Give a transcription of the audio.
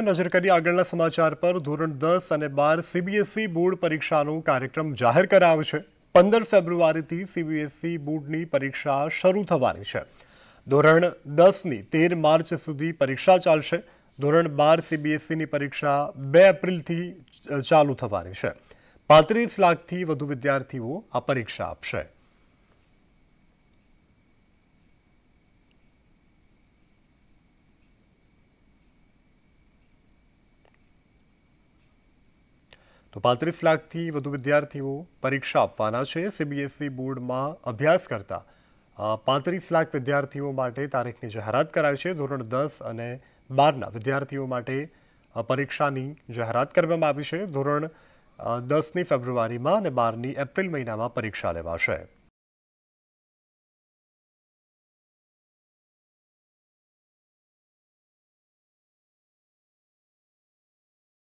નજર કરી આગળના સમાચાર પર ધોરણ દસ અને બાર સીબીએસઈ e બોર્ડ પરીક્ષાનો કાર્યક્રમ જાહેર કરાયો છે પંદર ફેબ્રુઆરીથી સીબીએસઈ e બોર્ડની પરીક્ષા શરૂ થવાની છે ધોરણ દસની તેર માર્ચ સુધી પરીક્ષા ચાલશે ધોરણ બાર સીબીએસઈની પરીક્ષા બે એપ્રિલથી ચાલુ થવાની છે પાંત્રીસ લાખથી વધુ વિદ્યાર્થીઓ આ પરીક્ષા આપશે તો પાંત્રીસ લાખથી વધુ વિદ્યાર્થીઓ પરીક્ષા આપવાના છે સીબીએસઈ e બોર્ડમાં અભ્યાસ કરતા પાંત્રીસ લાખ વિદ્યાર્થીઓ માટે તારીખની જાહેરાત કરાઈ છે ધોરણ દસ અને બારના વિદ્યાર્થીઓ માટે પરીક્ષાની જાહેરાત કરવામાં આવી છે ધોરણ દસની ફેબ્રુઆરીમાં અને બારની એપ્રિલ મહિનામાં પરીક્ષા લેવાશે